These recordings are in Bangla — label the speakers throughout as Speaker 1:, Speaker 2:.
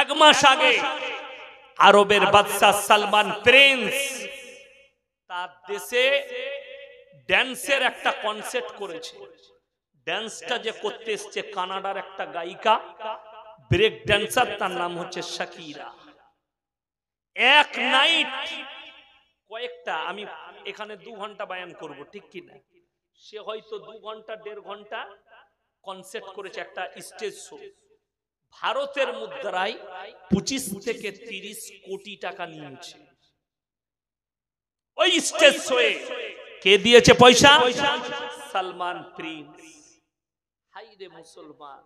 Speaker 1: এক মাস আগে আরবের বাদশাহ সালমান প্রিন্স তার দেশে ড্যান্সের একটা কনসেপ্ট করেছে ড্যান্সটা যে করতে এসছে কানাডার একটা গায়িকা ব্রেক ড্যান্সার তার নাম হচ্ছে শাকিরা এক নাইট কয়েকটা আমি এখানে দু ঘন্টা বায়ান করব ঠিক কি না সে হয়তো দু ঘন্টা দেড় ঘন্টা কনসেপ্ট করেছে একটা স্টেজ শো ভারতের মুদ্রায় পঁচিশ থেকে তিরিশ কোটি টাকা নিয়েছে ওই স্টেজ হয়ে কে দিয়েছে পয়সা সালমান মুসলমান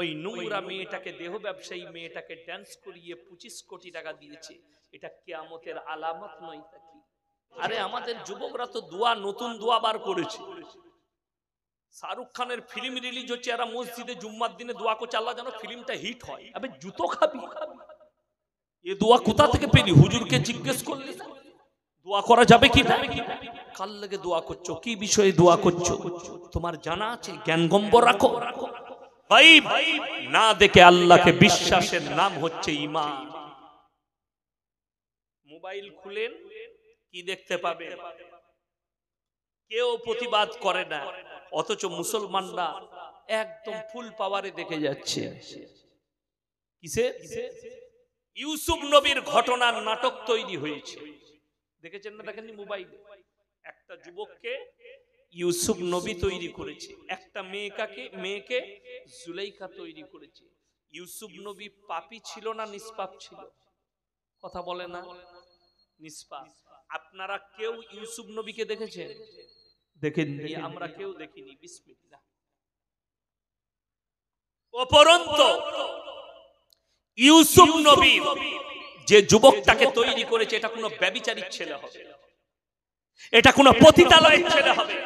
Speaker 1: ওই নোংরা মেয়েটাকে দেহ ব্যবসায়ী মেয়েটাকে ড্যান্স করিয়ে পঁচিশ কোটি টাকা দিয়েছে এটা কেয়ামতের আলামত নয় আরে আমাদের যুবকরা তো দোয়া নতুন দোয়া বার করেছে শাহরুখ খানের ফিল্ম রিলিজ হচ্ছে এরা মসজিদে জুম্মার দিনে দোয়া করছে আল্লাহ যেন ফিল্মটা হিট হয় আবে জুতো খাবি এ দোয়া কোথা থেকে পেলি হুজুরকে জিজ্ঞেস করলি দোয়া করা যাবে কি না কাল লেগে দোয়া করছো কি বিষয়ে দোয়া করছো তোমার জানা আছে জ্ঞান জ্ঞানগম্ব রাখো ভাই ভাই না দেখে আল্লাহকে বিশ্বাসের নাম হচ্ছে ইমান মোবাইল খুলেন কি দেখতে পাবে কেউ প্রতিবাদ করে না অথচ মুসলমানরা একদম ফুল পাওয়ারে দেখে যাচ্ছে কিসে ইউসুফ নবীর ঘটনার নাটক তৈরি হয়েছে দেখেছেন না দেখেননি মোবাইলে একটা যুবককে ইউসুফ নবী তৈরি করেছে একটা কাকে মেয়েকে জুলাইকা তৈরি করেছে ইউসুফ নবী পাপি ছিল না নিষ্পাপ ছিল কথা বলে না নিষ্পাপ আপনারা কেউ ইউসুফ নবীকে দেখেছেন
Speaker 2: দেখেননি আমরা কেউ
Speaker 1: দেখিনি বিসমিল্লাহ ইউসুফ নবী যে যুবকটাকে তৈরি করেছে এটা কোনো ব্যবিচারীর ছেলে হবে এটা কোনো পতিতালয়ের ছেলে হবে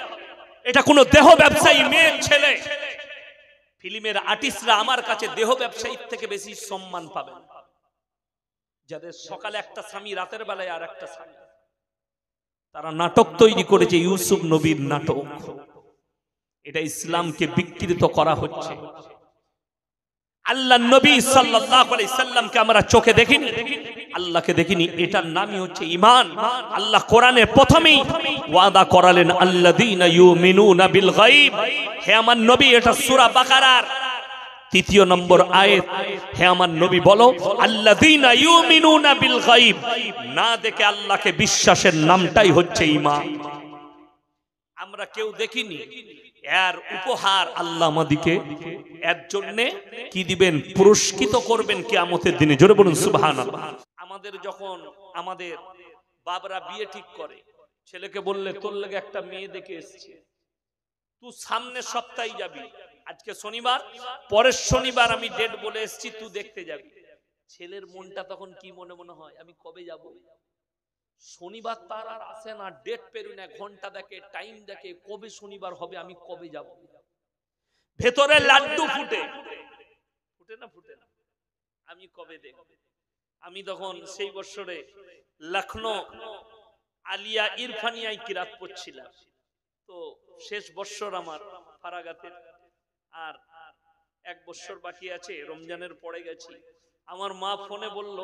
Speaker 1: এটা কোনো দেহ ব্যবসায়ী মেয়ের ছেলে ফিল্মের আর্টিস্টরা আমার কাছে দেহ ব্যবসায়ীর থেকে বেশি সম্মান পাবেন যাদের সকালে একটা স্বামী রাতের বেলায় আর একটা স্বামী তারা নাটক তৈরি করেছে ইউসুফ নবীর নাটক এটা ইসলামকে বিকৃত করা হচ্ছে আল্লাহ নবী আলাইহি সাল্লামকে আমরা চোখে দেখিনি আল্লাহকে দেখিনি এটার নামই হচ্ছে ইমান আল্লাহ কোরআনে প্রথমেই ওয়াদা করালেন আল্লাহ বিল হে আমার নবী এটা সুরা বাকারার তৃতীয় নম্বর আয়েত হে আমার নবী বলো আল্লাযীনা বিল গায়ব না দেখে আল্লাহকে বিশ্বাসের নামটাই হচ্ছে ইমা আমরা কেউ দেখিনি এর উপহার আল্লাহ আমাদিকে এর জন্য কি দিবেন পুরস্কৃত করবেন কে আমাদের দিনে জোরে বলুন সুবহানাল্লাহ আমাদের যখন আমাদের বাবরা বিয়ে ঠিক করে ছেলেকে বললে তোর লেগে একটা মেয়ে দেখে এসছে তুই সামনে সপ্তাহে যাবি আজকে শনিবার পরের শনিবার আমি ডেট বলে এসছি তুই দেখতে যাবি ছেলের মনটা তখন কি মনে মনে হয় আমি কবে যাব শনিবার তার আর আসে না ডেট পেরু না ঘন্টা দেখে টাইম দেখে কবে শনিবার হবে আমি কবে যাব ভেতরে লাড্ডু ফুটে ফুটে না ফুটে না আমি কবে দেখব আমি তখন সেই বছরে লখনৌ আলিয়া ইরফানিয়ায় কিরাত পড়ছিলাম তো শেষ বৎসর আমার ফারাগাতের আর এক বছর বাকি আছে রমজানের পড়ে গেছি আমার মা ফোনে বলল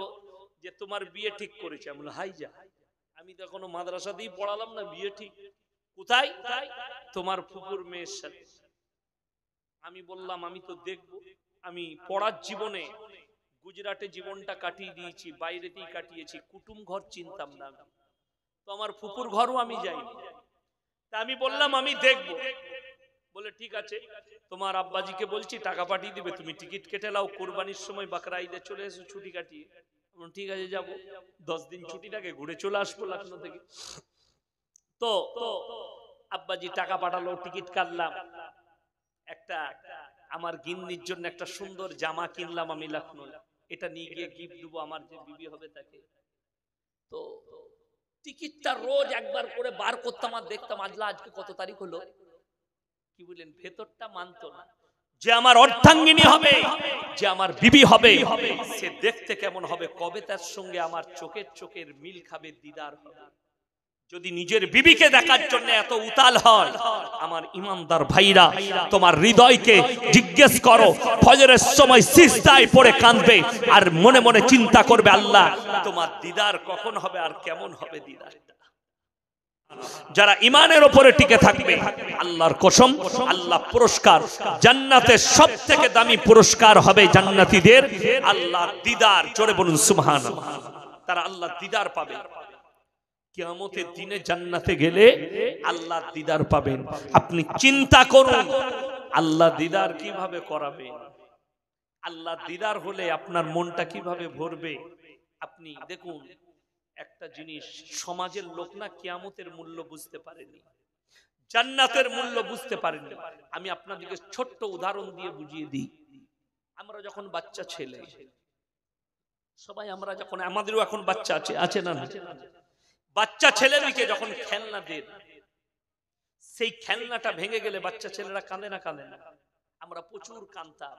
Speaker 1: যে তোমার বিয়ে ঠিক করেছে আমি হাই যা আমি তো কোনো মাদ্রাসাতেই পড়ালাম না বিয়ে ঠিক কোথায় তোমার ফুকুর মেয়ের সাথে আমি বললাম আমি তো দেখবো আমি পড়ার জীবনে গুজরাটে জীবনটা কাটিয়ে দিয়েছি বাইরেতেই কাটিয়েছি কুটুম ঘর চিনতাম না তো আমার ফুকুর ঘরও আমি যাই তা আমি বললাম আমি দেখবো বলে ঠিক আছে তোমার আব্বাজিকে বলছি টাকা পাঠিয়ে দিবে তুমি টিকিট কেটে লাও কোরবানির সময় বাকরা ঈদে চলে এসো ছুটি কাটিয়ে ঠিক আছে যাব দশ দিন ছুটিটাকে ঘুরে চলে আসবো লাকনো থেকে তো আব্বাজি টাকা পাঠালো টিকিট কাটলাম একটা আমার গিন্নির জন্য একটা সুন্দর জামা কিনলাম আমি লাকনো এটা নিয়ে গিয়ে গিফট দেবো আমার যে বিবি হবে তাকে তো টিকিটটা রোজ একবার করে বার করতাম আর দেখতাম আজলা আজকে কত তারিখ হলো কি বললেন ভেতরটা মানত না যে আমার অর্ধাঙ্গিনী হবে যে আমার বিবি হবে সে দেখতে কেমন হবে কবে তার সঙ্গে আমার চোখের চোখের মিল খাবে দিদার হবে যদি নিজের বিবিকে দেখার জন্য এত উতাল হয় আমার ইমানদার ভাইরা তোমার হৃদয়কে জিজ্ঞেস করো ফজরের সময় সিজদায় পড়ে কাঁদবে আর মনে মনে চিন্তা করবে আল্লাহ তোমার দিদার কখন হবে আর কেমন হবে দিদারটা যারা ইমানের ওপরে টিকে থাকবে আল্লাহর কসম আল্লাহ পুরস্কার জান্নাতের সব থেকে দামি পুরস্কার হবে জান্নাতিদের আল্লাহ দিদার চড়ে বলুন সুমহান তারা আল্লাহ দিদার পাবে দিনে জান্নাতে গেলে আল্লাহ দিদার পাবেন আপনি চিন্তা করুন আল্লাহ দিদার কিভাবে করাবেন আল্লাহ দিদার হলে আপনার মনটা কিভাবে ভরবে আপনি দেখুন একটা জিনিস সমাজের লোক না কিয়ামতের মূল্য বুঝতে পারেনি জান্নাতের মূল্য বুঝতে পারেনি আমি আপনাদেরকে ছোট্ট উদাহরণ দিয়ে বুঝিয়ে দিই আমরা যখন বাচ্চা ছেলে সবাই আমরা যখন আমাদেরও এখন বাচ্চা আছে আছে না বাচ্চা দিকে যখন খেলনা দেন সেই খেলনাটা ভেঙে গেলে বাচ্চা ছেলেরা কাঁদে না কাঁদে না আমরা প্রচুর কাঁদতাম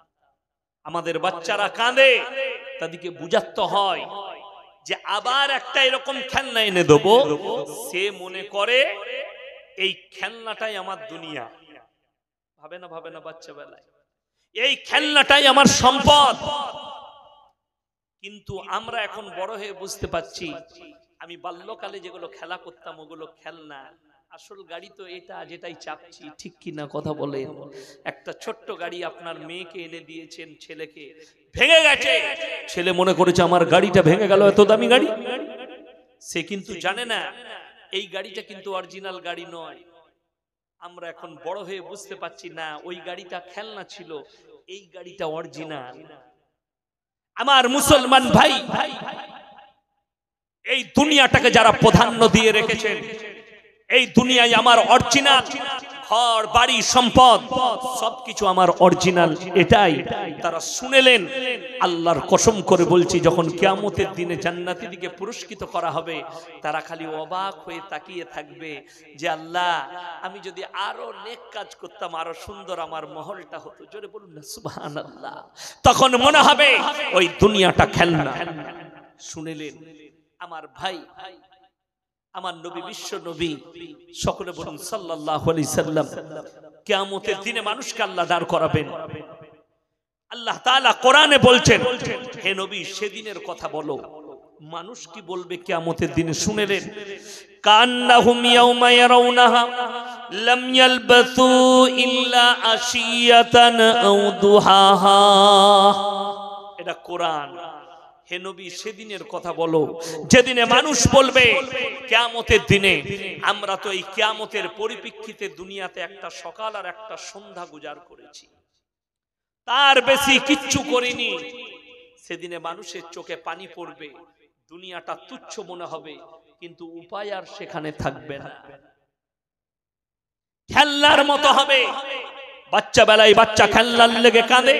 Speaker 1: আমাদের বাচ্চারা কাঁদে তাদেরকে বুঝাতে হয় যে আবার একটা এরকম খেলনা এনে দেবো সে মনে করে এই খেলনাটাই আমার দুনিয়া ভাবে না ভাবে না বাচ্চা বেলায় এই খেলনাটাই আমার সম্পদ কিন্তু আমরা এখন বড় হয়ে বুঝতে পারছি আমি বাল্যকালে যেগুলো খেলা করতাম ওগুলো খেলনা আসল গাড়ি তো এটা যেটাই চাপছি ঠিক কিনা কথা বলে একটা ছোট্ট গাড়ি আপনার মেয়েকে এনে দিয়েছেন ছেলেকে ভেঙে গেছে ছেলে মনে করেছে আমার গাড়িটা ভেঙে গেল এত দামি গাড়ি সে কিন্তু জানে না এই গাড়িটা কিন্তু অরিজিনাল গাড়ি নয় আমরা এখন বড় হয়ে বুঝতে পারছি না ওই গাড়িটা খেলনা ছিল এই গাড়িটা অরিজিনাল আমার মুসলমান ভাই এই দুনিয়াটাকে যারা প্রাধান্য দিয়ে রেখেছেন এই দুনিয়ায় আমার অরিজিনাল ঘর বাড়ি সম্পদ সবকিছু আমার অরিজিনাল এটাই তারা শুনেলেন আল্লাহর কসম করে বলছি যখন কেয়ামতের দিনে জান্নাতি দিকে পুরস্কৃত করা হবে তারা খালি অবাক হয়ে তাকিয়ে থাকবে যে আল্লাহ আমি যদি আরো নেক কাজ করতাম আরো সুন্দর আমার মহলটা হতো জোরে বলুন না সুবাহান আল্লাহ তখন মনে হবে ওই দুনিয়াটা খেলনা শুনেলেন আমার ভাই আমার নবী বিশ্ব নবী সকলে বলুন সাল্লাহ আলি সাল্লাম কেয়ামতের দিনে মানুষকে আল্লাহ দাঁড় করাবেন আল্লাহ তালা কোরআনে বলছেন হে নবী সেদিনের কথা বলো মানুষ কি বলবে কেমতের দিনে শুনে রে কান্নাহুম ইল্লা এটা কোরআন হে নবী সেদিনের কথা বলো যেদিনে মানুষ বলবে কেয়ামতের দিনে আমরা তো এই কেয়ামতের পরিপ্রেক্ষিতে দুনিয়াতে একটা সকাল আর একটা সন্ধ্যা গুজার করেছি তার বেশি কিচ্ছু করিনি সেদিনে মানুষের চোখে পানি পড়বে দুনিয়াটা তুচ্ছ মনে হবে কিন্তু উপায় আর সেখানে থাকবে না খেলনার মতো হবে বাচ্চা বেলায় বাচ্চা খেলনার লেগে কাঁদে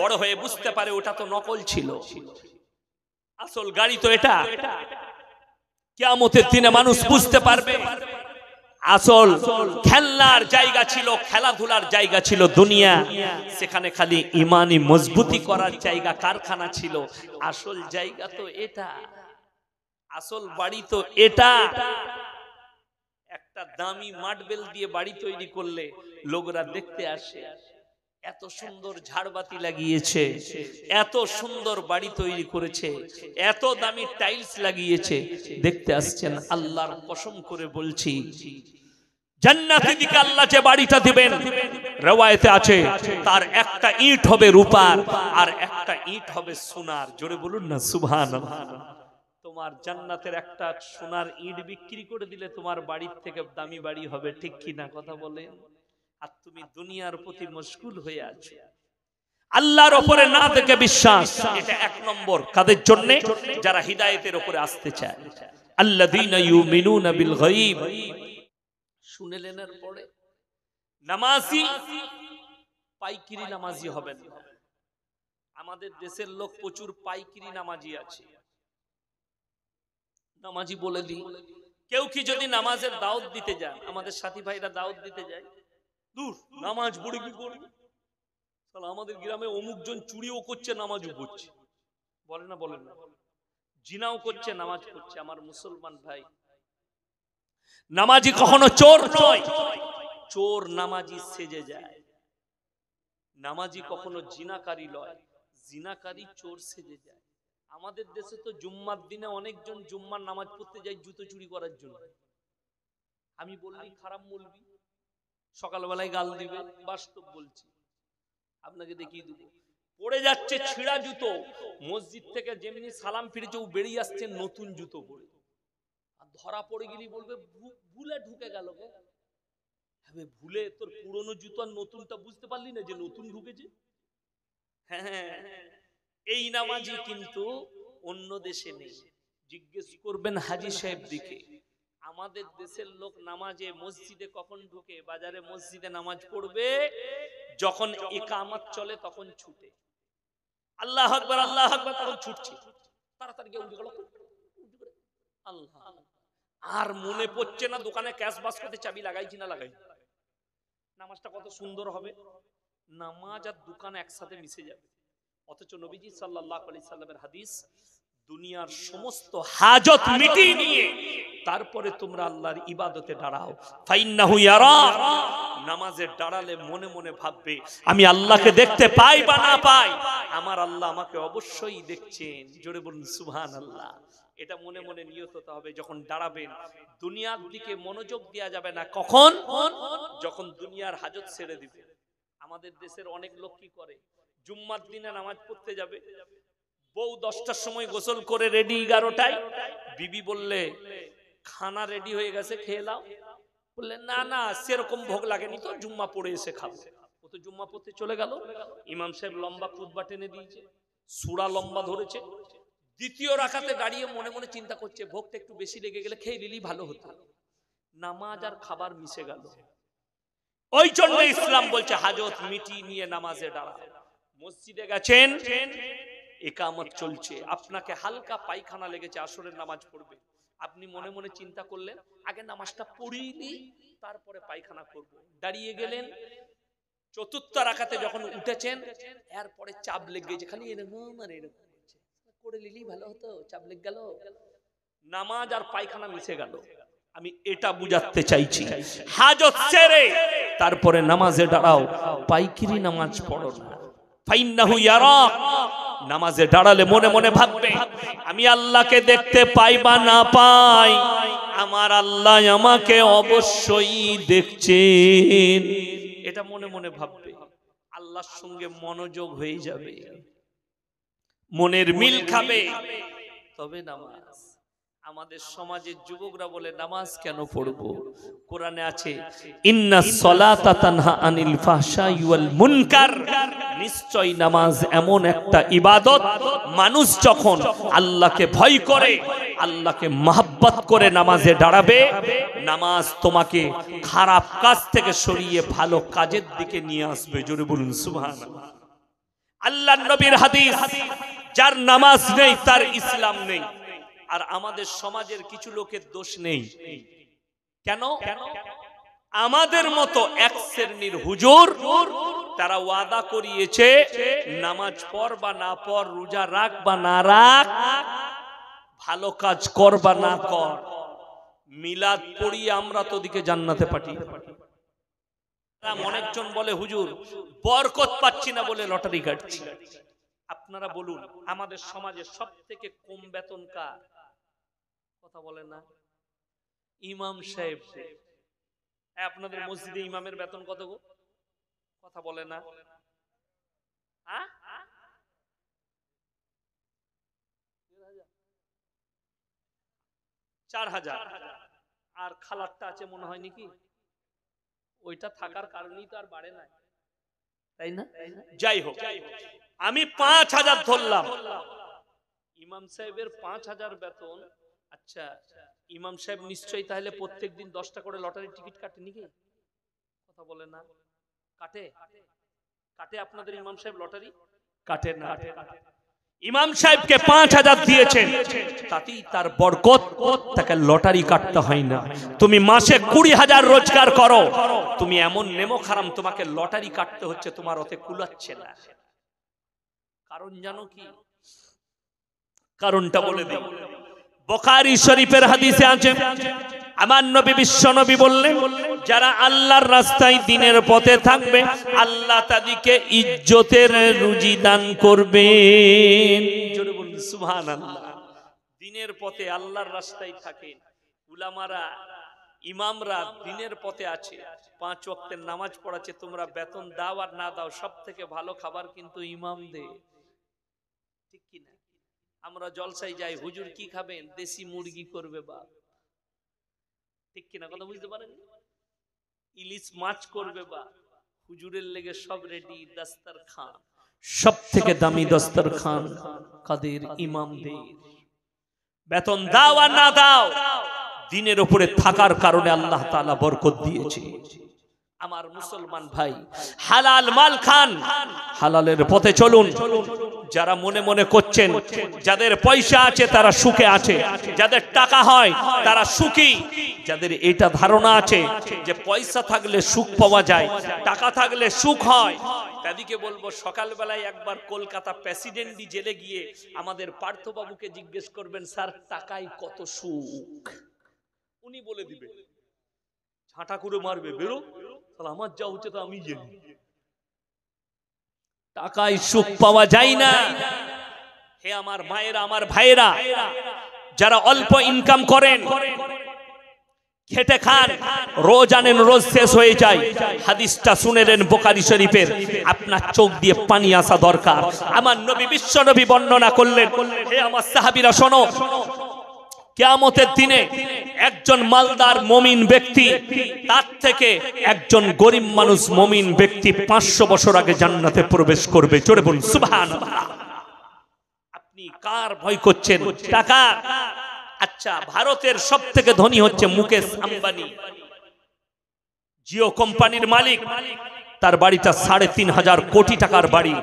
Speaker 1: বড় হয়ে বুঝতে পারে ওটা তো নকল ছিল আসল গাড়ি তো এটা কেয়ামতের দিনে মানুষ বুঝতে পারবে আসল খেলার জায়গা ছিল খেলাধুলার জায়গা ছিল দুনিয়া সেখানে খালি ইমানি মজবুতি করার জায়গা কারখানা ছিল আসল জায়গা তো এটা আসল বাড়ি তো এটা একটা দামি মাটবেল দিয়ে বাড়ি তৈরি করলে লোকরা দেখতে আসে এত সুন্দর ঝাড়বাতি লাগিয়েছে এত সুন্দর বাড়ি তৈরি করেছে এত দামি টাইলস লাগিয়েছে দেখতে আসছেন আল্লাহর কসম করে বলছি আর একটা ইট হবে সোনার জোরে বলুন না সুভান তোমার জান্নাতের একটা সোনার ইট বিক্রি করে দিলে তোমার বাড়ির থেকে দামি বাড়ি হবে ঠিক কিনা কথা বলেন আর তুমি দুনিয়ার প্রতি মুশকুল হয়ে আছো আল্লাহর ওপরে না থেকে বিশ্বাস এটা এক নম্বর কাদের জন্য যারা হৃদায়তের ওপরে আসতে চায় আল্লাযীনা ইউমিনুনা বিল গায়ব শুনে এর পরে নামাজি পাইকিরি নামাজি হবেন না আমাদের দেশের লোক প্রচুর পাইকিরি নামাজি আছে নামাজি বলে দিই কেউ কি যদি নামাজের দাওয়াত দিতে যায় আমাদের সাথী ভাইরা দাওয়াত দিতে যায় দূর নামাজ পড়ে কি করবে তাহলে আমাদের গ্রামে অমুক জন চুরিও করছে নামাজও করছে বলে না বলেন না জিনাও করছে নামাজ করছে আমার মুসলমান ভাই নামাজি কখনো চোর নয় চোর নামাজি সেজে যায় নামাজি কখনো জিনাকারী লয় জিনাকারী চোর সেজে যায় আমাদের দেশে তো জুম্মার দিনে অনেকজন জুম্মার নামাজ পড়তে যায় জুতো চুরি করার জন্য আমি বললি খারাপ বলবি সকালবেলায় গাল দিবে বাস্তব বলছি আপনাকে দেখিয়ে দেবো পড়ে যাচ্ছে ছিঁড়া জুতো মসজিদ থেকে যেমনি সালাম ফিরেছে ও বেরিয়ে আসছে নতুন জুতো পরে আর ধরা পড়ে গেলি বলবে ভুলে ঢুকে গেল গো ভুলে তোর পুরনো জুতো আর নতুনটা বুঝতে পারলি না যে নতুন ঢুকেছে হ্যাঁ, হ্যাঁ, হ্যাঁ, হ্যাঁ। এই নামাজি কিন্তু অন্য দেশে নেই জিজ্ঞেস করবেন হাজি সাহেব দিকে আমাদের দেশের লোক নামাজে মসজিদে কখন ঢুকে বাজারে মসজিদে নামাজ পড়বে যখন একামত চলে তখন ছুটে আল্লাহ আকবর আল্লাহ আকবর তখন ছুটছে তাড়াতাড়ি আর মনে পড়ছে না দোকানে ক্যাশ বাস করতে চাবি লাগাইছি না লাগাই নামাজটা কত সুন্দর হবে নামাজ আর দোকান একসাথে মিশে যাবে অথচ নবীজি সাল্লাহ আলি সাল্লামের হাদিস দুনিয়ার সমস্ত হাজত মিটিয়ে নিয়ে তারপরে তোমরা আল্লাহর ইবাদতে দাঁড়াও ফাইন্নাহু ইয়ারা নামাজে দাঁড়ালে মনে মনে ভাববে আমি আল্লাহকে দেখতে পাই বা না পাই আমার আল্লাহ আমাকে অবশ্যই দেখছেন জোরে বলুন সুহান আল্লাহ এটা মনে মনে নিয়ত হতে হবে যখন দাঁড়াবেন দুনিয়ার দিকে মনোযোগ দেওয়া যাবে না কখন যখন দুনিয়ার হাজত ছেড়ে দিবে আমাদের দেশের অনেক লোক কি করে জুম্মার দিনে নামাজ পড়তে যাবে বউ দশটার সময় গোসল করে রেডি এগারোটায় বিবি বললে খানা রেডি হয়ে গেছে খেয়ে নাও বললে না না সেরকম ভোগ লাগেনি তো জুম্মা পড়ে এসে খাবো ও তো জুম্মা পড়তে চলে গেল ইমাম সাহেব লম্বা খুদবা টেনে দিয়েছে সুরা লম্বা ধরেছে দ্বিতীয় রাখাতে দাঁড়িয়ে মনে মনে চিন্তা করছে ভোগটা একটু বেশি লেগে গেলে খেয়ে নিলেই ভালো হতো নামাজ আর খাবার মিশে গেল ওই জন্য ইসলাম বলছে হাজত মিটি নিয়ে নামাজে দাঁড়া মসজিদে গেছেন একামত চলছে আপনাকে হালকা পায়খানা লেগেছে আসরের নামাজ পড়বে আপনি মনে মনে চিন্তা করলেন আগে নামাজটা পড়িয়ে তারপরে পায়খানা করব দাঁড়িয়ে গেলেন চতুর্থ রাখাতে যখন উঠেছেন এরপরে চাপ লেগে খালি এরকম আর এরকম করে ভালো হতো চাপ লেগে গেল নামাজ আর পায়খানা মিশে গেল আমি এটা বুঝাতে চাইছি হাজত তারপরে নামাজে দাঁড়াও পাইকিরি নামাজ পড়ো না ফাইন্নাহু ইয়ারাক নামাজে দাঁড়ালে মনে মনে ভাববে আমি আল্লাহকে দেখতে পাই বা না পাই আমার আল্লাহ আমাকে অবশ্যই দেখছেন এটা মনে মনে ভাববে আল্লাহর সঙ্গে মনোযোগ হয়ে যাবে মনের মিল খাবে তবে নামাজ আমাদের সমাজের যুবকরা বলে নামাজ কেন পড়বো কোরআনে আছে ইন্না সলাতা তানহা আনিল ফাহশা ওয়াল মুনকার নিশ্চয় নামাজ এমন একটা ইবাদত মানুষ যখন আল্লাহকে ভয় করে আল্লাহকে মাহাব্বত করে নামাজে দাঁড়াবে নামাজ তোমাকে খারাপ কাজ থেকে সরিয়ে ভালো কাজের দিকে নিয়ে আসবে জোরে বলুন সুবহানাল্লাহ আল্লাহর নবীর হাদিস যার নামাজ নেই তার ইসলাম নেই আর আমাদের সমাজের কিছু লোকের দোষ নেই কেন আমাদের মতো এক শ্রেণীর হুজুর তারা ওয়াদা করিয়েছে নামাজ পড় বা না পড় রোজা রাখ বা না রাখ ভালো কাজ কর বা না কর মিলাদ পড়িয়ে আমরা তোদিকে জান্নাতে পাঠি অনেকজন বলে হুজুর বরকত পাচ্ছি না বলে লটারি কাটছি আপনারা বলুন আমাদের সমাজে সব থেকে কম বেতন কার কথা বলে না ইমাম সাহেব হ্যাঁ, আপনাদের হ্যাঁ, মসজিদে ইমামের বেতন কত গো কথা বলে না চার হাজার আর খালারটা আছে মনে হয় নাকি ওইটা থাকার কারণেই তো আর বাড়ে না তাই না যাই হোক আমি পাঁচ হাজার ধরলাম ইমাম সাহেবের পাঁচ হাজার বেতন আচ্ছা ইমাম সাহেব নিশ্চয়ই তাহলে প্রত্যেক দিন দশটা করে লটারি টিকিট কাটে নাকি কথা বলে না কাটে কাটে আপনাদের ইমাম সাহেব লটারি কাটে না ইমাম সাহেবকে পাঁচ হাজার দিয়েছেন তাতেই তার বরকত তাকে লটারি কাটতে হয় না তুমি মাসে কুড়ি হাজার রোজগার করো তুমি এমন নেমো খারাম তোমাকে লটারি কাটতে হচ্ছে তোমার অতে কুলাচ্ছে না কারণ জানো কি কারণটা বলে দেবো বোখারি শরীফের হাদিসে আছে আমার নবী বিশ্ব নবী বললেন যারা আল্লাহর রাস্তায় দিনের পথে থাকবে আল্লাহ তাদেরকে ইজ্জতের রুজি দান করবেন আল্লাহ দিনের পথে আল্লাহর রাস্তায় থাকেন উলামারা ইমামরা দিনের পথে আছে পাঁচ অক্টের নামাজ পড়াচ্ছে তোমরা বেতন দাও আর না দাও সব থেকে ভালো খাবার কিন্তু ইমাম দে ঠিক কিনা আমরা জলসাই যাই হুজুর কি খাবেন দেশি মুরগি করবে বা ঠিক কিনা কথা বুঝতে পারেন ইলিশ মাছ করবে বা হুজুরের লেগে সব রেডি দাস্তার খান সব থেকে দামি দস্তর খান কাদের ইমাম বেতন দাও আর না দাও দিনের উপরে থাকার কারণে আল্লাহ তাআলা বরকত দিয়েছে আমার মুসলমান ভাই হালাল মাল খান হালালের পথে চলুন যারা মনে মনে করছেন যাদের পয়সা আছে তারা সুখে আছে যাদের টাকা হয় তারা সুখী যাদের এটা ধারণা আছে যে পয়সা থাকলে সুখ পাওয়া যায় টাকা থাকলে সুখ হয় তাদেরকে বলবো সকালবেলায় একবার কলকাতা প্রেসিডেন্টই জেলে গিয়ে আমাদের পার্থবাবুকে জিজ্ঞেস করবেন স্যার টাকায় কত সুখ উনি বলে দিবে ঝাঁটা করে মারবে বেরো তাহলে আমার যা হচ্ছে তো আমি জানি টাকায় সুখ পাওয়া যায় না হে আমার মায়েরা আমার ভাইয়েরা যারা অল্প ইনকাম করেন খেটে খান রোজ আনেন রোজ শেষ হয়ে যায় হাদিসটা শুনে নেন বোকারি শরীফের আপনার চোখ দিয়ে পানি আসা দরকার আমার নবী বিশ্ব নবী বর্ণনা করলেন হে আমার সাহাবিরা শোনো কেয়ামতের দিনে একজন মালদার মমিন ব্যক্তি তার থেকে একজন গরিব মানুষ মমিন ব্যক্তি পাঁচশো বছর আগে জান্নাতে প্রবেশ করবে চড়ে বলুন সুভান আপনি কার ভয় করছেন টাকা আচ্ছা ভারতের সব থেকে ধনী হচ্ছে মুকেশ আম্বানি জিও কোম্পানির মালিক তার বাড়িটা সাড়ে তিন হাজার কোটি টাকার বাড়ি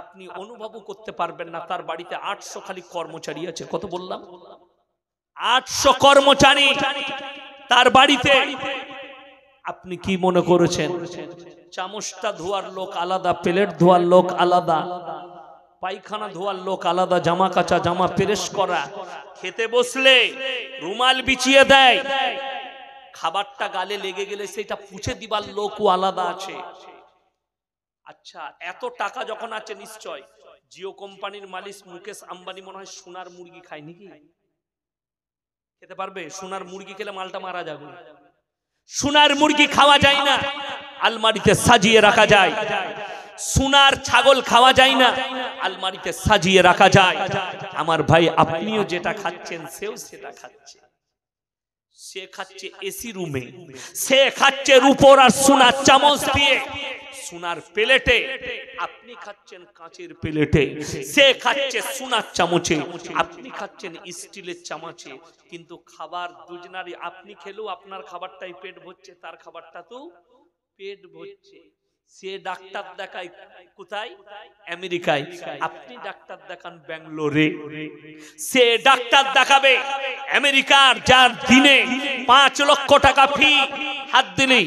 Speaker 1: আপনি অনুভবও করতে পারবেন না তার বাড়িতে আটশো খালি কর্মচারী আছে কত বললাম আটশো কর্মচারী তার বাড়িতে আপনি কি মনে করেছেন চামচটা ধোয়ার লোক আলাদা প্লেট ধোয়ার লোক আলাদা পায়খানা ধোয়ার লোক আলাদা জামা কাঁচা জামা প্রেস করা খেতে বসলে রুমাল বিছিয়ে দেয় খাবারটা গালে লেগে গেলে সেটা পুছে দিবার লোকও আলাদা আছে আচ্ছা এত টাকা যখন আছে নিশ্চয় জিও কোম্পানির মালিক মুকেশ আম্বানি মনে হয় সোনার মুরগি খায় নাকি খেতে পারবে সোনার মুরগি খেলে মালটা মারা যাবে সোনার মুরগি খাওয়া যায় না আলমারিতে সাজিয়ে রাখা যায় সোনার ছাগল খাওয়া যায় না আলমারিতে সাজিয়ে রাখা যায় আমার ভাই আপনিও যেটা খাচ্ছেন সেও সেটা খাচ্ছে সে খাচ্ছে এসি রুমে সে খাচ্ছে রুপোর আর সোনার চামচ দিয়ে সোনার প্লেটে আপনি খাচ্ছেন কাঁচের প্লেটে সে খাচ্ছে সোনার চামচে আপনি খাচ্ছেন স্টিলের চামচে কিন্তু খাবার দুজনারই আপনি খেলেও আপনার খাবারটাই পেট ভরছে তার খাবারটা তো পেট ভরছে সে ডাক্তার দেখায় কোথায় আমেরিকায় আপনি ডাক্তার দেখান ব্যাঙ্গলোরে সে ডাক্তার দেখাবে আমেরিকার যার দিনে পাঁচ লক্ষ টাকা ফি হাত দিলেই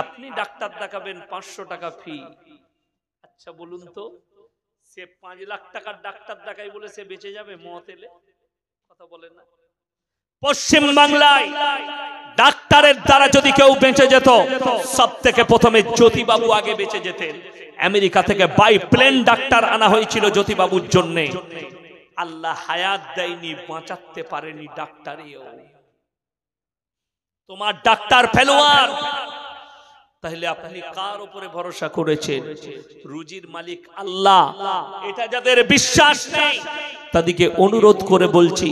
Speaker 1: আপনি ডাক্তার দেখাবেন পাঁচশো টাকা ফি আচ্ছা বলুন তো সে পাঁচ লাখ টাকার ডাক্তার দেখাই বলে সে বেঁচে যাবে মত এলে কথা বলেন না পশ্চিম বাংলায় ডাক্তারের দ্বারা যদি কেউ বেঁচে যেত সব থেকে প্রথমে জ্যোতিবাবু আগে বেঁচে যেতেন আমেরিকা থেকে বাই প্লেন ডাক্তার আনা হয়েছিল জ্যোতিবাবুর জন্যে আল্লাহ হায়াত দেয়নি বাঁচাতে পারেনি ডাক্তারেও তোমার ডাক্তার ফেলোয়ার তাহলে আপনি কার উপরে ভরসা করেছেন রুজির মালিক আল্লাহ এটা যাদের বিশ্বাস নেই তাদেরকে অনুরোধ করে বলছি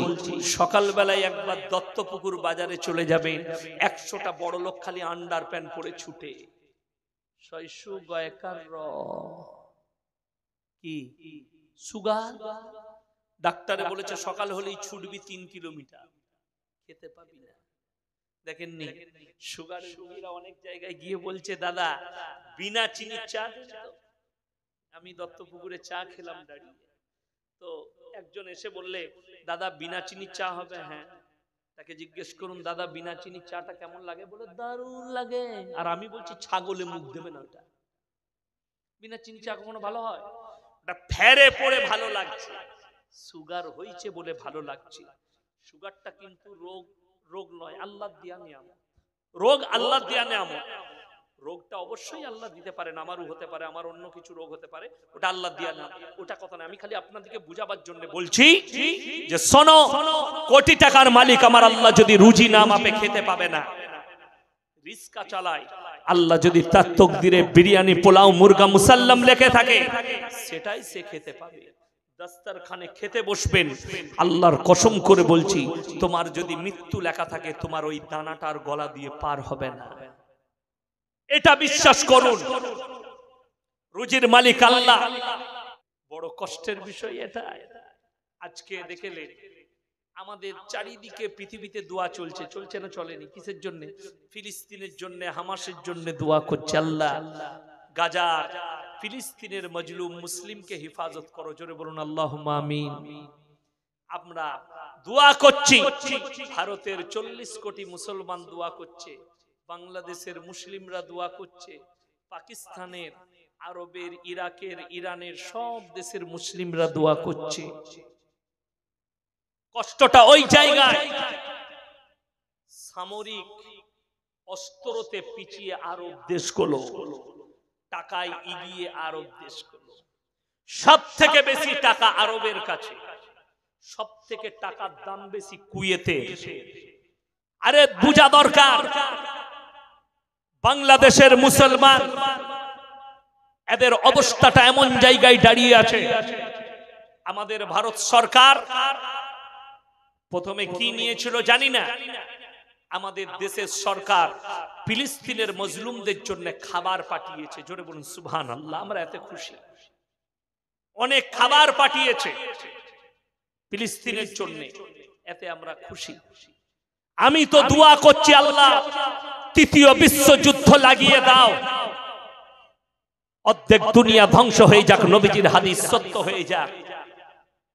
Speaker 1: সকালবেলায় একবার দত্তপুকুর বাজারে চলে যাবেন একশোটা বড় লোক খালি আন্ডার প্যান্ট পরে ছুটে কি সুগার ডাক্তারে বলেছে সকাল হলেই ছুটবি তিন কিলোমিটার খেতে পাবি না দেখেননি সুগার রোগীরা অনেক জায়গায় গিয়ে বলছে দাদা বিনা চিনি চা আমি দত্তপুকুরে চা খেলাম দাঁড়িয়ে তো একজন এসে বললে দাদা বিনা চিনি চা হবে হ্যাঁ তাকে জিজ্ঞেস করুন দাদা বিনা চিনি চাটা কেমন লাগে বলে দারুণ লাগে আর আমি বলছি ছাগলে মুখ দেবে না ওটা বিনা চিনি চা কখনো ভালো হয়
Speaker 2: ওটা ফেরে পড়ে ভালো লাগছে
Speaker 1: সুগার হয়েছে বলে ভালো লাগছে সুগারটা কিন্তু রোগ রোগ নয় আল্লাহ দিয়া নিয়াম রোগ আল্লাহ দিয়া নিয়ামত রোগটা অবশ্যই আল্লাহ দিতে পারেন আমারও হতে পারে আমার অন্য কিছু রোগ হতে পারে ওটা আল্লাহ দিয়া না ওটা কথা না আমি খালি আপনাদেরকে বুঝাবার জন্য বলছি যে শোনো কোটি টাকার মালিক আমার আল্লাহ যদি রুজি না মাপে খেতে পাবে না রিস্কা চালায় আল্লাহ যদি তার তকদিরে বিরিয়ানি পোলাও মুরগা মুসাল্লাম লেখে থাকে সেটাই সে খেতে পাবে দাস্তারখানে খেতে বসবেন আল্লাহর কসম করে বলছি তোমার যদি মৃত্যু লেখা থাকে তোমার ওই দানাটার গলা দিয়ে পার হবে না এটা বিশ্বাস করুন রুজির মালিক আল্লাহ বড় কষ্টের বিষয় এটা আজকে দেখেলে আমাদের চারিদিকে পৃথিবীতে দোয়া চলছে চলছে না চলেনি কিসের জন্য ফিলিস্তিনের জন্য হামাসের জন্য দোয়া করছে আল্লাহ গাজা ফিলিস্তিনের মজলুম মুসলিমকে হেফাজত করো জোরে বলুন আল্লাহ আমিন আমরা দোয়া করছি ভারতের চল্লিশ কোটি মুসলমান দোয়া করছে বাংলাদেশের মুসলিমরা দোয়া করছে পাকিস্তানের আরবের ইরাকের ইরানের সব দেশের মুসলিমরা দোয়া করছে কষ্টটা ওই জায়গায় সামরিক অস্ত্রতে পিছিয়ে আরব দেশগুলো টাকায় এগিয়ে আরব দেশগুলো সব থেকে বেশি টাকা আরবের কাছে সব থেকে টাকার দাম বেশি কুয়েতে আরে বুঝা দরকার বাংলাদেশের মুসলমান এদের অবস্থাটা এমন জায়গায় দাঁড়িয়ে আছে আমাদের ভারত সরকার প্রথমে কি নিয়েছিল জানি না আমাদের দেশের সরকার ফিলিস্তিনের মজলুমদের জন্য খাবার পাঠিয়েছে জোরে বলুন সুবহান আল্লাহ আমরা এত খুশি অনেক খাবার পাঠিয়েছে ফিলিস্তিনের জন্য এতে আমরা খুশি আমি তো দোয়া করছি আল্লাহ তৃতীয় বিশ্বযুদ্ধ লাগিয়ে দাও অর্ধেক দুনিয়া ধ্বংস হয়ে যাক নবীজির হাদিস সত্য হয়ে যাক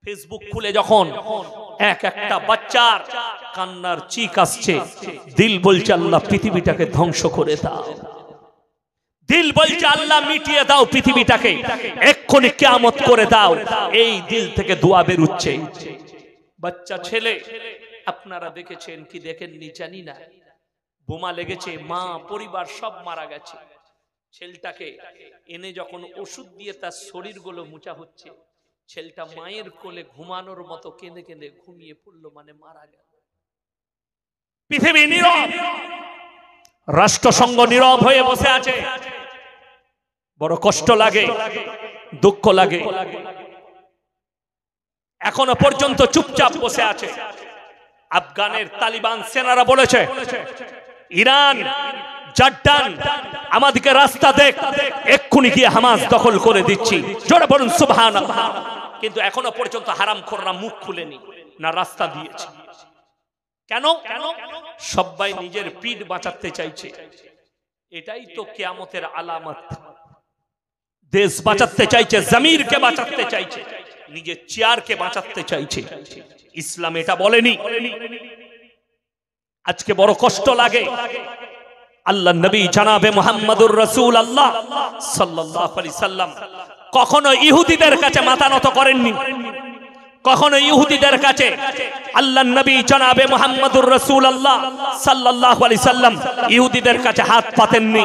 Speaker 1: ফেসবুক খুলে যখন এক একটা বাচ্চার কান্নার চিক আসছে দিল বলছে আল্লাহ পৃথিবীটাকে ধ্বংস করে দাও দিল বলছে আল্লাহ মিটিয়ে দাও পৃথিবীটাকে এক্ষুনি কেমত করে দাও এই দিল থেকে দোয়া বেরুচ্ছে বাচ্চা ছেলে আপনারা দেখেছেন কি দেখেননি জানি না বোমা লেগেছে মা পরিবার সব মারা গেছে ছেলটাকে এনে যখন ওষুধ দিয়ে তার শরীর গুলো মুচা হচ্ছে ছেলেটা মায়ের কোলে ঘুমানোর মতো কেঁদে কেঁদে ঘুমিয়ে পড়ল মানে মারা গেল পৃথিবী নীরব রাষ্ট্রসংঘ নীরব হয়ে বসে আছে বড় কষ্ট লাগে দুঃখ লাগে এখনো পর্যন্ত চুপচাপ বসে আছে আফগানের তালিবান সেনারা বলেছে ইরান জাড্ডান আমাদেরকে রাস্তা দেখ এক্ষুনি গিয়ে হামাস দখল করে দিচ্ছি জোরে বলুন সুবহানাল্লাহ কিন্তু এখনো পর্যন্ত হারাম খোররা মুখ খুলেনি না রাস্তা দিয়েছে কেন কেন সবাই নিজের পিঠ বাঁচাতে চাইছে এটাই তো কেয়ামতের আলামত দেশ বাঁচাতে চাইছে জমির কে বাঁচাতে চাইছে নিজের চেয়ার কে বাঁচাতে চাইছে ইসলাম এটা বলেনি আজকে বড় কষ্ট লাগে আল্লাহ নবী জানাবে মোহাম্মদুর রসুল আল্লাহ সাল্লাহ আলি সাল্লাম কখনো ইহুদিদের কাছে মাথা নত করেননি কখনো ইহুদিদের কাছে আল্লাহ নবী জনাবে মোহাম্মদুর রসুল আল্লাহ সাল্লাহ আলি সাল্লাম ইহুদিদের কাছে হাত পাতেননি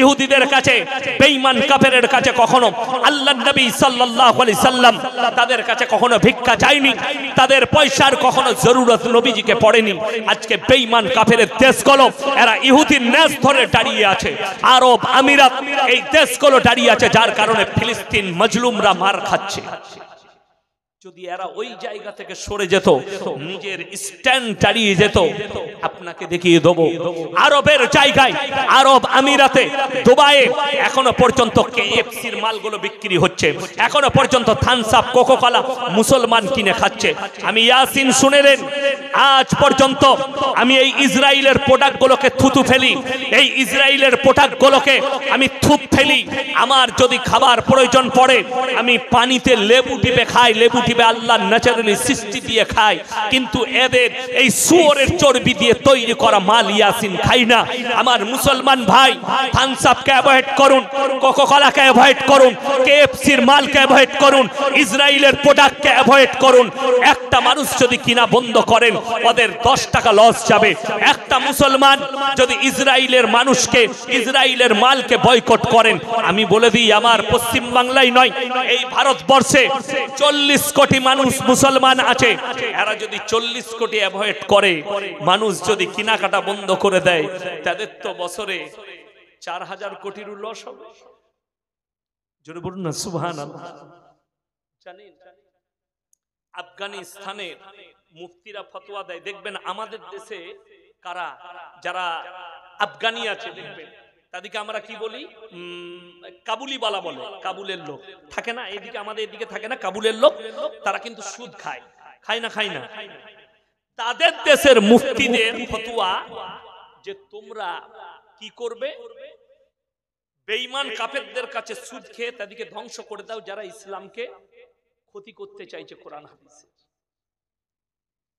Speaker 1: ইহুদিদের কাছে বেইমান কাপেরের কাছে কখনো আল্লাহ নবী সাল্লাহ আলি সাল্লাম তাদের কাছে কখনো ভিক্ষা চায়নি তাদের পয়সার কখনো জরুরত নবীজিকে পড়েনি আজকে বেঈমান কাফের দেশগুলো এরা ইহুদির ন্যাস ধরে দাঁড়িয়ে আছে আরব আমিরাত এই দেশগুলো দাঁড়িয়ে আছে যার কারণে ফিলিস্তিন মজলুমরা মার খাচ্ছে যদি এরা ওই জায়গা থেকে সরে যেত নিজের স্ট্যান্ড চালিয়ে যেত আপনাকে দেখিয়ে দেব আরবের জায়গায় আরব আমিরাতে দুবাইয়ে এখনো পর্যন্ত কেএফসির মালগুলো বিক্রি হচ্ছে এখনো পর্যন্ত থানসাপ কোকোকলা মুসলমান কিনে খাচ্ছে আমি ইয়াসিন শুনে নেন আজ পর্যন্ত আমি এই ইসরায়েলের প্রোডাক্টগুলোকে থুতু ফেলি এই ইসরায়েলের প্রোডাক্টগুলোকে আমি থুপ ফেলি আমার যদি খাবার প্রয়োজন পড়ে আমি পানিতে লেবু টিপে খাই লেবু টিপে পৃথিবী আল্লাহ ন্যাচারালি সৃষ্টি দিয়ে খায় কিন্তু এদের এই সুয়ারের চর্বি দিয়ে তৈরি করা মাল ইয়াসিন খাই না আমার মুসলমান ভাই থানসাপকে অ্যাভয়েড করুন কোকোকলাকে অ্যাভয়েড করুন কেএফসির মালকে অ্যাভয়েড করুন ইসরায়েলের প্রোডাক্টকে অ্যাভয়েড করুন একটা মানুষ যদি কিনা বন্ধ করেন ওদের দশ টাকা লস যাবে একটা মুসলমান যদি ইসরায়েলের মানুষকে ইসরায়েলের মালকে বয়কট করেন আমি বলে দিই আমার পশ্চিম বাংলায় নয় এই ভারতবর্ষে চল্লিশ কোটি কোটি মানুষ মুসলমান আছে এরা যদি চল্লিশ কোটি অ্যাভয়েড করে মানুষ যদি কিনাকাটা বন্ধ করে দেয় তাদের তো বছরে চার হাজার কোটির লস হবে জোরে বলুন না সুহান আফগানিস্তানের মুফতিরা ফতোয়া দেয় দেখবেন আমাদের দেশে কারা যারা আফগানি আছে দেখবেন তাদেরকে আমরা কি বলি কাবুলিওয়ালা বলে কাবুলের লোক থাকে না এদিকে আমাদের এদিকে থাকে না কাবুলের লোক তারা কিন্তু সুদ খায় খায় না খায় না তাদের দেশের মুফতিদের ফতুয়া যে তোমরা কি করবে বেঈমান কাপেরদের কাছে সুদ খেয়ে তাদেরকে ধ্বংস করে দাও যারা ইসলামকে ক্ষতি করতে চাইছে কোরআন হাদিসে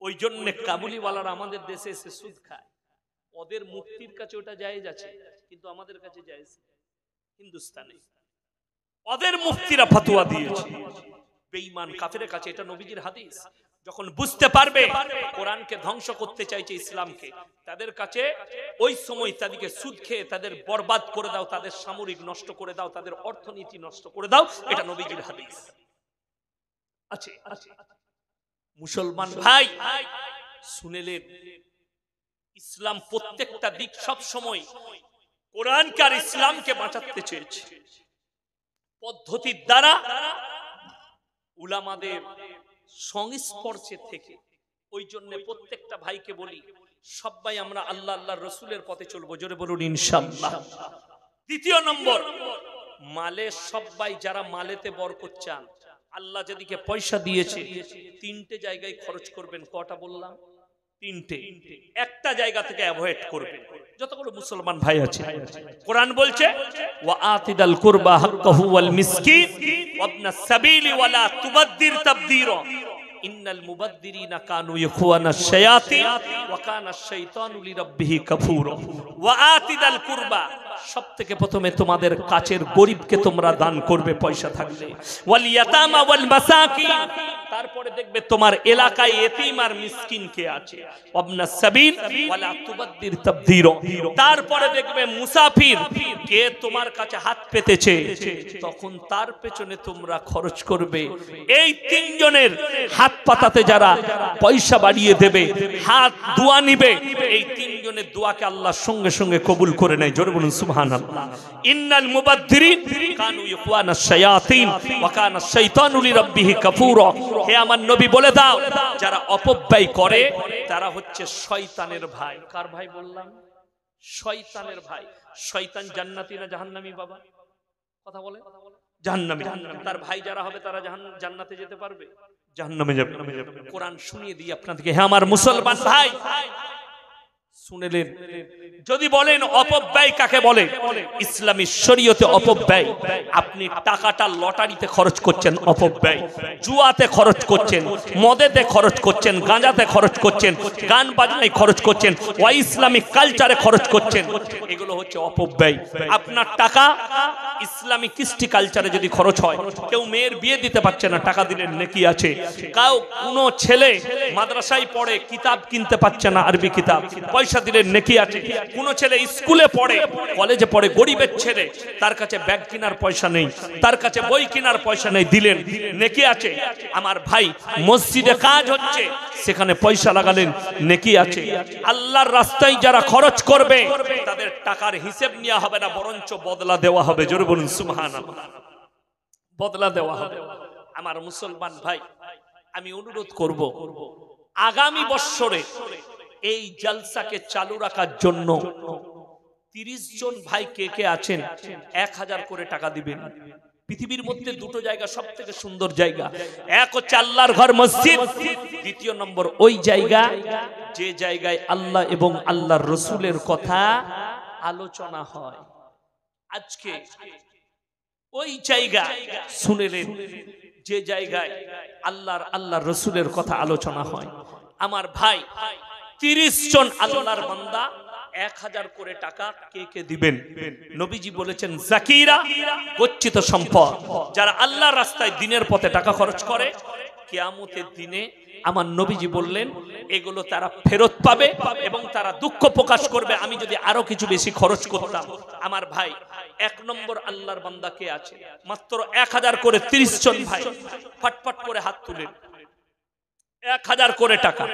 Speaker 1: ওই জন্য কাবুলিওয়ালারা আমাদের দেশে এসে সুদ খায় ওদের মুক্তির কাছে ওটা জায়েজ আছে কিন্তু আমাদের কাছে জায়েজ হিন্দুস্তানে ওদের মুফতিরা ফতোয়া দিয়েছে বেঈমান কাফেরের কাছে এটা নবীজির হাদিস যখন বুঝতে পারবে কোরআনকে ধ্বংস করতে চাইছে ইসলামকে তাদের কাছে ওই সময় তাদেরকে সুদ খেয়ে তাদের বরবাদ করে দাও তাদের সামরিক নষ্ট করে দাও তাদের অর্থনীতি নষ্ট করে দাও এটা নবীজির হাদিস আছে মুসলমান ভাই শুনেলেন ইসলাম প্রত্যেকটা দিক সব সময় কোরআনকে আর ইসলামকে বাঁচাতে চেয়েছে পদ্ধতির দ্বারা উলামাদের সংস্পর্শে থেকে ওই জন্য প্রত্যেকটা ভাইকে বলি সবাই আমরা আল্লাহ আল্লাহ রসুলের পথে চলবো জোরে বলুন ইনশাল্লাহ দ্বিতীয় নম্বর মালে সবাই যারা মালেতে বরকত চান আল্লাহ যেদিকে পয়সা দিয়েছে তিনটে জায়গায় খরচ করবেন কটা বললাম তিনটে একটা জায়গা থেকে অ্যাভয়েড করবে যতগুলো মুসলমান ভাই আছে কোরআন বলছে ওয়া আতিদাল কুরবা হাক্কাহু ওয়াল মিসকিন ওয়াবনা সাবিলি ওয়ালা তুবাদদির তাবদীর ইন্নাল মুবাদদিরিনা কানু ইখওয়ানা শায়াতি ওয়া কানা শাইতানু লিরাব্বিহি কাফুর ওয়া আতিদাল কুরবা সবথেকে প্রথমে তোমাদের কাছের গরিবকে তোমরা দান করবে পয়সা থাকলে ওয়াল ইয়াতামা ওয়াল মাসাকিন তারপরে দেখবে তোমার এলাকায় এতিম আর মিসকিন কে আছে অবনা সাবিল ওয়ালা তুবাদ্দির তাবদীর তারপরে দেখবে মুসাফির কে তোমার কাছে হাত পেতেছে তখন তার পেছনে তোমরা খরচ করবে এই তিনজনের হাত পাতাতে যারা পয়সা বাড়িয়ে দেবে হাত দোয়া নিবে এই তিনজনের দোয়াকে আল্লাহ সঙ্গে সঙ্গে কবুল করে নেয় জোরে বলুন সুবহানাল্লাহ ইন্নাল মুবাদ্দিরিন কানু ইকওয়ানাশ শায়াতিন ওয়া কানা শাইতানু লিরাব্বিহি কাফুরা হে আমার নবী বলে দাও যারা অপব্যয় করে তারা হচ্ছে শয়তানের ভাই কার ভাই বললাম শয়তানের ভাই শয়তান জান্নাতি না জাহান্নামি বাবা কথা বলে
Speaker 2: জাহান্নামি তার
Speaker 1: ভাই যারা হবে তারা জান্নাতে যেতে পারবে জাহান্নামে যাবে কোরআন শুনিয়ে দিই আপনাদেরকে হ্যাঁ আমার মুসলমান ভাই শুনেলেন যদি বলেন অপব্যয় কাকে বলে ইসলামী শরীয়তে অপব্যয় আপনি টাকাটা লটারিতে খরচ করছেন অপব্যয় জুয়াতে খরচ করছেন মদেতে খরচ করছেন গাঁজাতে খরচ করছেন গান বাজনায় খরচ করছেন ওয়া ইসলামিক কালচারে খরচ করছেন এগুলো হচ্ছে অপব্যয় আপনার টাকা ইসলামী কৃষ্টি কালচারে যদি খরচ হয় কেউ মেয়ের বিয়ে দিতে পারছে না টাকা দিলেন নেকি আছে কাউ কোনো ছেলে মাদ্রাসায় পড়ে কিতাব কিনতে পারছে না আরবি কিতাব পয়সা পয়সা দিলে নেকি আছে ছেলে স্কুলে পড়ে কলেজে পড়ে গরিবের ছেলে তার কাছে ব্যাগ কেনার পয়সা নেই তার কাছে বই কেনার পয়সা নেই দিলেন নেকি আছে আমার ভাই মসজিদে কাজ হচ্ছে সেখানে পয়সা লাগালেন নেকি আছে আল্লাহর রাস্তায় যারা খরচ করবে তাদের টাকার হিসেব নেওয়া হবে না বরঞ্চ বদলা দেওয়া হবে বলুন সুমহান বদলা দেওয়া হবে আমার মুসলমান ভাই আমি অনুরোধ করব আগামী বৎসরে এই জলসাকে চালু রাখার জন্য তিরিশ জন ভাই কে কে আছেন এক হাজার করে টাকা দিবেন পৃথিবীর মধ্যে দুটো জায়গা সব থেকে সুন্দর জায়গা এক ও আল্লাহর ঘর মসজিদ দ্বিতীয় নম্বর ওই জায়গা যে জায়গায় আল্লাহ এবং আল্লাহর রসুলের কথা আলোচনা হয় আজকে ওই জায়গা শুনেলেন যে জায়গায় আল্লাহর আল্লাহর রসুলের কথা আলোচনা হয় আমার ভাই তিরিশ জন আল্লাহর বান্দা এক হাজার করে টাকা কে কে দিবেন নবীজি বলেছেন জাকিরা গচ্ছিত সম্পদ যারা আল্লাহর রাস্তায় দিনের পথে টাকা খরচ করে কেয়ামতের দিনে আমার নবীজি বললেন এগুলো তারা ফেরত পাবে এবং তারা দুঃখ প্রকাশ করবে আমি যদি আরো কিছু বেশি খরচ করতাম আমার ভাই এক নম্বর আল্লাহর বান্দা কে আছে মাত্র এক হাজার করে তিরিশ জন ভাই ফটফট করে হাত তুলেন এক হাজার করে টাকা